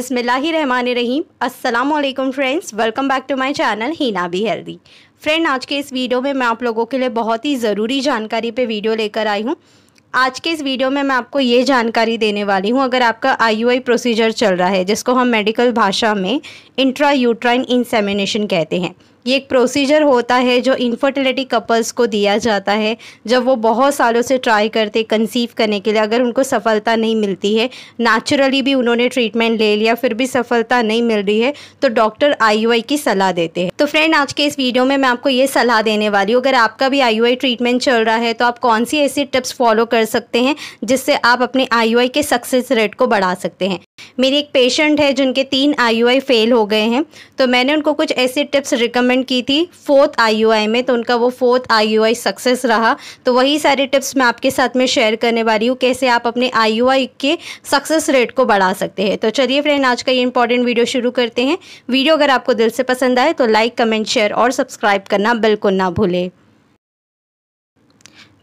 बिसमीम असलम friends welcome back to my channel Heena भी हेल्दी फ्रेंड आज के इस वीडियो में मैं आप लोगों के लिए बहुत ही ज़रूरी जानकारी पे वीडियो लेकर आई हूँ आज के इस वीडियो में मैं आपको ये जानकारी देने वाली हूँ अगर आपका आई प्रोसीजर चल रहा है जिसको हम मेडिकल भाषा में इंट्रा यूट्राइन इंसेमिनेशन कहते हैं ये एक प्रोसीजर होता है जो इनफर्टिलिटी कपल्स को दिया जाता है जब वो बहुत सालों से ट्राई करते कंसीव करने के लिए अगर उनको सफलता नहीं मिलती है नेचुरली भी उन्होंने ट्रीटमेंट ले लिया फिर भी सफलता नहीं मिल रही है तो डॉक्टर आई की सलाह देते हैं तो फ्रेंड आज के इस वीडियो में मैं आपको ये सलाह देने वाली हूँ अगर आपका भी आई ट्रीटमेंट चल रहा है तो आप कौन सी ऐसी टिप्स फॉलो कर सकते हैं जिससे आप अपने आई के सक्सेस रेट को बढ़ा सकते हैं मेरी एक पेशेंट है जिनके तीन आई फेल हो गए हैं तो मैंने उनको कुछ ऐसे टिप्स रिकमेंड इन्वेस्टमेंट की थी फोर्थ आई में तो उनका वो फोर्थ आई सक्सेस रहा तो वही सारे टिप्स मैं आपके साथ में शेयर करने वाली हूँ कैसे आप अपने आई के सक्सेस रेट को बढ़ा सकते हैं तो चलिए फ्रेंड आज का ये इंपॉर्टेंट वीडियो शुरू करते हैं वीडियो अगर आपको दिल से पसंद आए तो लाइक कमेंट शेयर और सब्सक्राइब करना बिल्कुल ना भूलें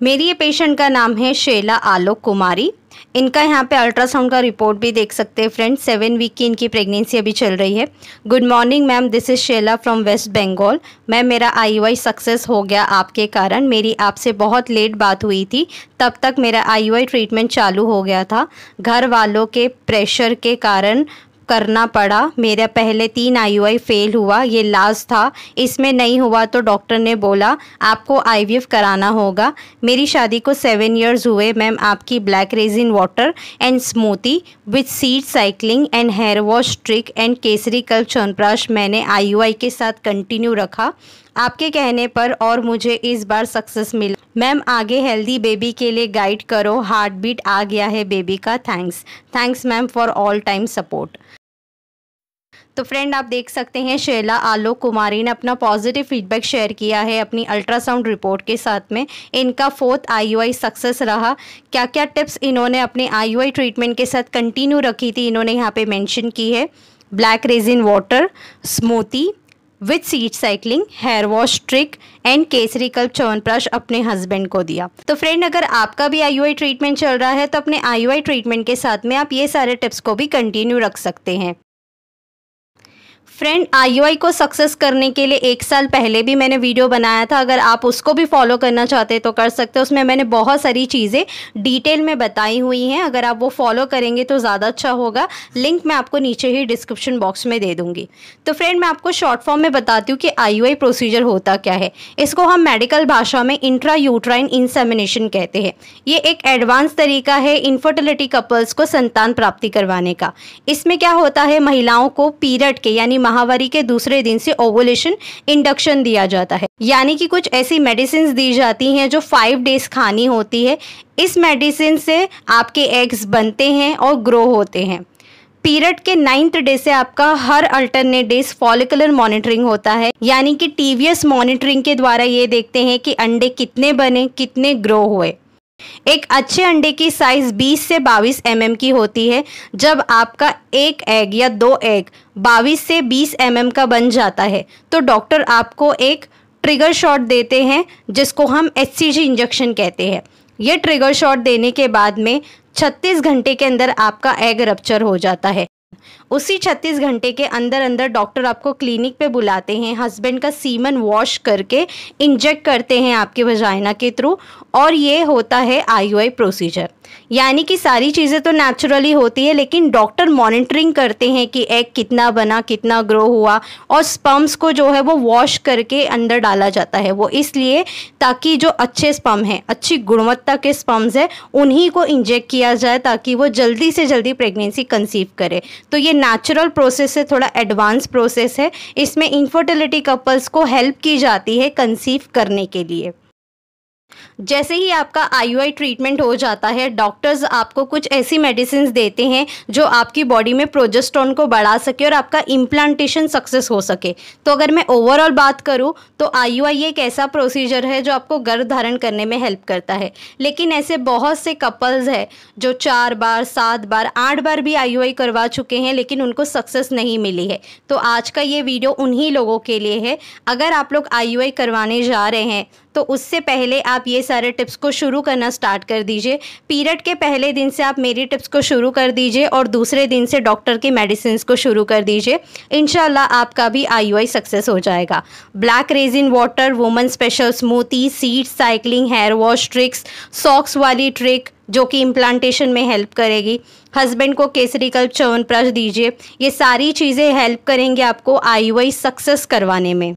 मेरी ये पेशेंट का नाम है शेला आलोक कुमारी इनका यहाँ पे अल्ट्रासाउंड का रिपोर्ट भी देख सकते हैं फ्रेंड्स सेवन वीक की इनकी प्रेगनेंसी अभी चल रही है good morning ma'am this is Sheela from West Bengal ma'am मेरा आई सक्सेस हो गया आपके कारण मेरी आपसे बहुत लेट बात हुई थी तब तक मेरा आई ट्रीटमेंट चालू हो गया था घर वालों के प्रेशर के कारण करना पड़ा मेरा पहले तीन आई फेल हुआ ये लास्ट था इसमें नहीं हुआ तो डॉक्टर ने बोला आपको आई कराना होगा मेरी शादी को सेवन ईयर्स हुए मैम आपकी black raisin water and smoothie with seed cycling and hair wash trick and Kesari Kalp Chyawanprash मैंने आई के साथ कंटिन्यू रखा आपके कहने पर और मुझे इस बार सक्सेस मिला मैम आगे हेल्दी बेबी के लिए गाइड करो हार्ट बीट आ गया है बेबी का thanks thanks ma'am for all time support तो फ्रेंड आप देख सकते हैं शैला आलोक कुमारी ने अपना पॉजिटिव फीडबैक शेयर किया है अपनी अल्ट्रासाउंड रिपोर्ट के साथ में इनका फोर्थ आई सक्सेस रहा क्या क्या टिप्स इन्होंने अपने आई ट्रीटमेंट के साथ कंटिन्यू रखी थी इन्होंने यहाँ पे मैंशन की है black raisin water smoothie with seed cycling hair wash trick and Kesari Kalp Chyawanprash अपने हस्बैंड को दिया तो फ्रेंड अगर आपका भी आई ट्रीटमेंट चल रहा है तो अपने आई ट्रीटमेंट के साथ में आप ये सारे टिप्स को भी कंटिन्यू रख सकते हैं फ्रेंड आई को सक्सेस करने के लिए एक साल पहले भी मैंने वीडियो बनाया था अगर आप उसको भी फॉलो करना चाहते हैं तो कर सकते हैं उसमें मैंने बहुत सारी चीज़ें डिटेल में बताई हुई हैं अगर आप वो फॉलो करेंगे तो ज़्यादा अच्छा होगा लिंक मैं आपको नीचे ही डिस्क्रिप्शन बॉक्स में दे दूँगी तो फ्रेंड मैं आपको शॉर्ट फॉर्म में बताती हूँ कि आई प्रोसीजर होता क्या है इसको हम मेडिकल भाषा में इंट्रा यूट्राइन इंसेमिनेशन कहते हैं ये एक एडवांस तरीका है इन्फर्टिलिटी कपल्स को संतान प्राप्ति करवाने का इसमें क्या होता है महिलाओं को पीरियड के यानी यानी महावारी के दूसरे दिन से ओवोलेशन इंडक्शन दिया जाता है यानी कि कुछ ऐसी मेडिसिन दी जाती हैं जो फाइव डेज खानी होती है इस मेडिसिन से आपके एग्स बनते हैं और ग्रो होते हैं पीरियड के नाइन्थ डे से आपका हर अल्टरनेट डेज फॉलिकुलर मॉनिटरिंग होता है यानी कि टीवीएस मॉनिटरिंग के द्वारा ये देखते हैं कि अंडे कितने बने कितने ग्रो हुए एक अच्छे अंडे की साइज 20 से 22 एम mm की होती है जब आपका एक एग या दो एग 22 से 20 एम mm का बन जाता है तो डॉक्टर आपको एक ट्रिगर शॉट देते हैं जिसको हम एच इंजेक्शन कहते हैं ये ट्रिगर शॉट देने के बाद में 36 घंटे के अंदर आपका एग रप्चर हो जाता है उसी 36 घंटे के अंदर अंदर डॉक्टर आपको क्लिनिक पे बुलाते हैं हस्बैंड का सीमन वॉश करके इंजेक्ट करते हैं आपके वजाइना के थ्रू और ये होता है आई प्रोसीजर यानी कि सारी चीज़ें तो नेचुरली होती है लेकिन डॉक्टर मॉनिटरिंग करते हैं कि एग कितना बना कितना ग्रो हुआ और स्पम्स को जो है वो वॉश करके अंदर डाला जाता है वो इसलिए ताकि जो अच्छे स्पम हैं अच्छी गुणवत्ता के स्पम्स हैं उन्हीं को इंजेक्ट किया जाए ताकि वो जल्दी से जल्दी प्रेगनेंसी कंसीव करे तो ये नेचुरल प्रोसेस है थोड़ा एडवांस प्रोसेस है इसमें इन्फर्टिलिटी कपल्स को हेल्प की जाती है कंसीव करने के लिए जैसे ही आपका आई ट्रीटमेंट हो जाता है डॉक्टर्स आपको कुछ ऐसी मेडिसिन देते हैं जो आपकी बॉडी में प्रोजेस्टोन को बढ़ा सके और आपका इम्प्लांटेशन सक्सेस हो सके तो अगर मैं ओवरऑल बात करूँ तो आई एक ऐसा प्रोसीजर है जो आपको गर्भ धारण करने में हेल्प करता है लेकिन ऐसे बहुत से कपल्स हैं जो चार बार सात बार आठ बार भी आई करवा चुके हैं लेकिन उनको सक्सेस नहीं मिली है तो आज का ये वीडियो उन्हीं लोगों के लिए है अगर आप लोग आई करवाने जा रहे हैं तो उससे पहले आप ये सारे टिप्स को शुरू करना स्टार्ट कर दीजिए पीरियड के पहले दिन से आप मेरी टिप्स को शुरू कर दीजिए और दूसरे दिन से डॉक्टर की मेडिसिन को शुरू कर दीजिए इन आपका भी आई सक्सेस हो जाएगा black raisin water woman special smoothie seed cycling hair wash tricks socks वाली ट्रिक जो कि इम्प्लांटेशन में हेल्प करेगी हस्बैंड को केसरी कल्प च्यवनप्राश दीजिए ये सारी चीज़ें हेल्प करेंगे आपको आई सक्सेस करवाने में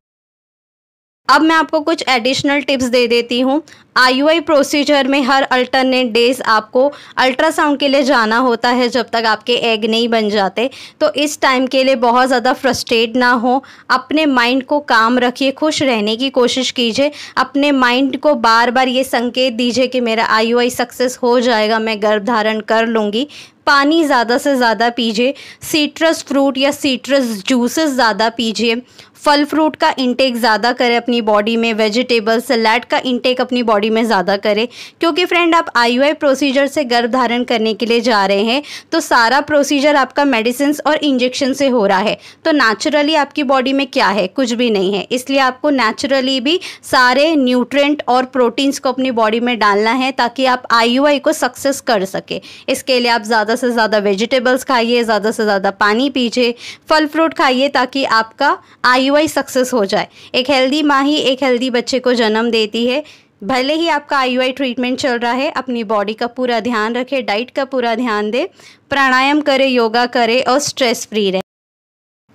अब मैं आपको कुछ एडिशनल टिप्स दे देती हूँ आईयूआई प्रोसीजर में हर अल्टरनेट डेज आपको अल्ट्रासाउंड के लिए जाना होता है जब तक आपके एग नहीं बन जाते तो इस टाइम के लिए बहुत ज़्यादा फ्रस्ट्रेट ना हो अपने माइंड को काम रखिए खुश रहने की कोशिश कीजिए अपने माइंड को बार बार ये संकेत दीजिए कि मेरा आईयूआई सक्सेस हो जाएगा मैं गर्भ धारण कर लूँगी पानी ज़्यादा से ज़्यादा पीजिए सीट्रस फ्रूट या सीट्रस जूसेस ज़्यादा पीजिए फल फ्रूट का इंटेक ज़्यादा करें अपनी बॉडी में वेजिटेबल सलाड का इंटेक अपनी बॉडी में ज़्यादा करें क्योंकि फ्रेंड आप आई प्रोसीजर से गर्भ धारण करने के लिए जा रहे हैं तो सारा प्रोसीजर आपका मेडिसिन और इंजेक्शन से हो रहा है तो नेचुरली आपकी बॉडी में क्या है कुछ भी नहीं है इसलिए आपको नेचुरली भी सारे न्यूट्रेंट और प्रोटीन्स को अपनी बॉडी में डालना है ताकि आप आई को सक्सेस कर सके इसके लिए आप ज़्यादा ज़्यादा से ज़्यादा वेजिटेबल्स खाइए ज़्यादा से ज़्यादा पानी पीजिए फल फ्रूट खाइए ताकि आपका आई सक्सेस हो जाए एक हेल्दी माँ ही एक हेल्दी बच्चे को जन्म देती है भले ही आपका आई ट्रीटमेंट चल रहा है अपनी बॉडी का पूरा ध्यान रखें डाइट का पूरा ध्यान दें प्राणायाम करें योगा करें और स्ट्रेस फ्री रहें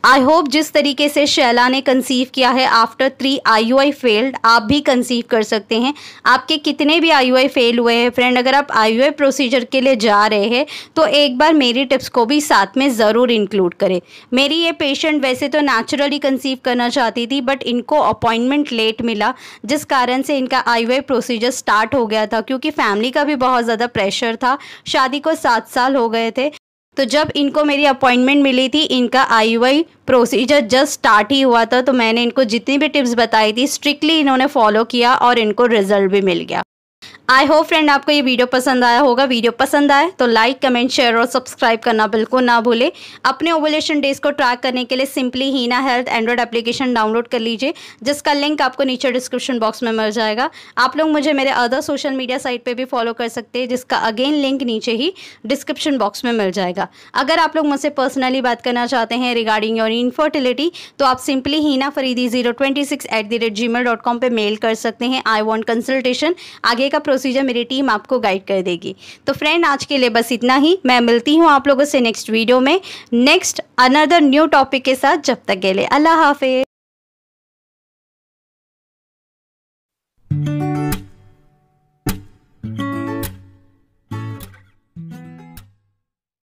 आई होप जिस तरीके से शैला ने कंसीव किया है after three I U I failed आप भी कंसीव कर सकते हैं आपके कितने भी आई यू आई फेल हुए हैं फ्रेंड अगर आप आई यू आई प्रोसीजर के लिए जा रहे हैं तो एक बार मेरी टिप्स को भी साथ में ज़रूर इंक्लूड करें मेरी ये पेशेंट वैसे तो नेचुरली कंसीव करना चाहती थी बट इनको अपॉइंटमेंट लेट मिला जिस कारण से इनका I U I procedure start हो गया था क्योंकि फैमिली का भी बहुत ज़्यादा प्रेशर था शादी को सात साल हो गए थे तो जब इनको मेरी अपॉइंटमेंट मिली थी इनका आई प्रोसीजर जस्ट स्टार्ट ही हुआ था तो मैंने इनको जितनी भी टिप्स बताई थी स्ट्रिक्टली इन्होंने फॉलो किया और इनको रिजल्ट भी मिल गया आई होप फ्रेंड आपको ये वीडियो पसंद आया होगा वीडियो पसंद आए तो लाइक कमेंट शेयर और सब्सक्राइब करना बिल्कुल ना भूले अपने ओवलेशन डेज को ट्रैक करने के लिए simply Heena health android application download कर लीजिए जिसका लिंक आपको नीचे डिस्क्रिप्शन बॉक्स में मिल जाएगा आप लोग मुझे मेरे अदर सोशल मीडिया साइट पर भी फॉलो कर सकते हैं जिसका अगेन लिंक नीचे ही डिस्क्रिप्शन बॉक्स में मिल जाएगा अगर आप लोग मुझसे पर्सनली बात करना चाहते हैं रिगार्डिंग योर इनफर्टिलिटी तो आप simply Heena Faridi zero twenty six at the rate Gmail dot com पर मेल कर सकते हैं आई वॉन्ट कंसल्टेशन आगे का प्रोसीजर मेरी टीम आपको गाइड कर देगी तो फ्रेंड आज के लिए बस इतना ही मैं मिलती हूँ आप लोगों से नेक्स्ट वीडियो में नेक्स्ट अनदर न्यू टॉपिक के साथ जब तक के लिए अल्लाह हाफिज